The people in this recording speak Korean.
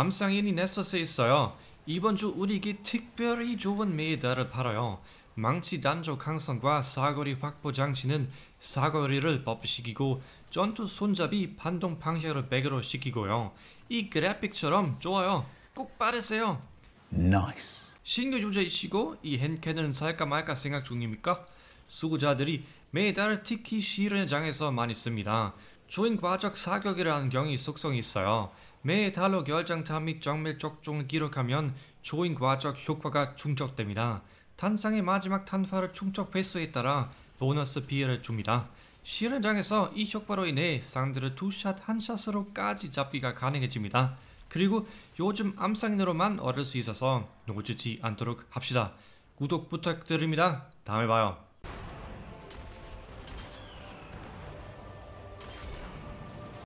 암상인이 넷서스에 있어요. 이번 주 우리기 특별히 좋은 메이다를 팔아요. 망치 단조 강성과 사거리 확보 장치는 사거리를 버프시키고 전투 손잡이 반동 방향을 1으로 시키고요. 이 그래픽처럼 좋아요. 꼭 빠르세요. 나이스. 신규 주제이시고 이 핸캔은 살까 말까 생각 중입니까? 수구자들이 메달 특히 실현장에서 많이 씁니다. 주인 과적 사격이라는 경이 속성이 있어요. 매 달러 결정타 및 정밀 적중을 기록하면 주인 과적 효과가 충족됩니다. 탄상의 마지막 탄파를 충족 횟수에 따라 보너스 비율을 줍니다. 실현장에서 이 효과로 인해 상대를 2샷1샷으로까지 잡기가 가능해집니다. 그리고 요즘 암상인으로만 얻을 수 있어서 놓치지 않도록 합시다. 구독 부탁드립니다. 다음에 봐요.